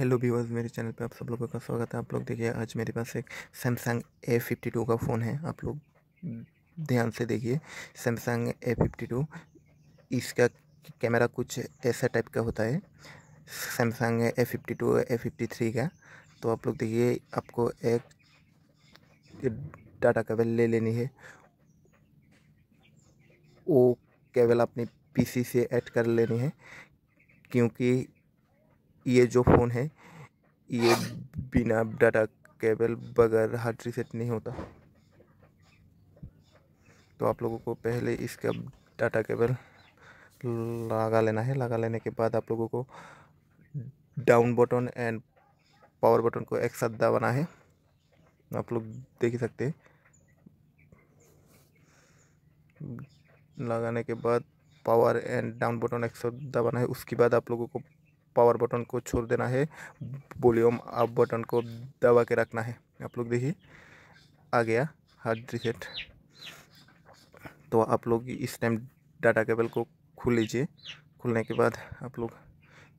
hello viewers मेरे channel पे आप सब लोगों का स्वागत है आप लोग देखिए आज मेरे पास एक सैमसंग ए फिफ्टी टू का फ़ोन है आप लोग ध्यान से देखिए सैमसंग ए फिफ्टी टू इसका कैमरा कुछ ऐसा टाइप का होता है Samsung A fifty two A fifty three का तो आप लोग देखिए आपको एक डाटा केबल ले लेनी है वो केबल अपनी पी से ऐड कर लेनी है क्योंकि ये जो फ़ोन है ये बिना डाटा केबल बगैर हार्ड रीसेट नहीं होता तो आप लोगों को पहले इसका डाटा केबल लगा लेना है लगा लेने के बाद आप लोगों को down button and power button को एक साथ दबाना है आप लोग देख ही सकते हैं लगाने के बाद पावर एंड डाउन बटन एक साथ दबाना है उसके बाद आप लोगों को पावर बटन को छोड़ देना है वॉल्यूम अप बटन को दबा के रखना है आप लोग देखिए आ गया हार्ड रिसेट तो आप लोग इस टाइम डाटा केबल को खोल लीजिए खुलने के बाद आप लोग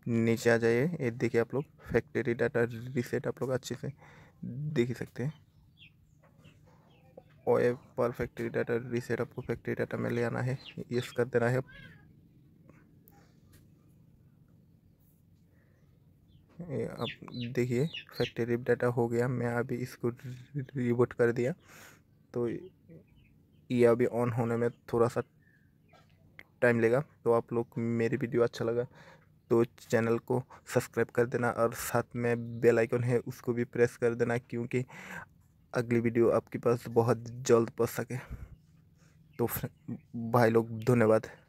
नीचे आ जाइए ये देखिए आप लोग फैक्ट्री डाटा रिसेट आप लोग अच्छे से देख ही सकते हैं ओ एफ पर फैक्ट्री डाटा रिसेट आपको फैक्ट्री डाटा में ले आना है यस कर देना है अब देखिए फैक्ट्री डाटा हो गया मैं अभी इसको रिबूट कर दिया तो ये अभी ऑन होने में थोड़ा सा टाइम लेगा तो आप लोग मेरी वीडियो अच्छा लगा तो चैनल को सब्सक्राइब कर देना और साथ में बेल आइकन है उसको भी प्रेस कर देना क्योंकि अगली वीडियो आपके पास बहुत जल्द पहुंच सके तो भाई लोग धन्यवाद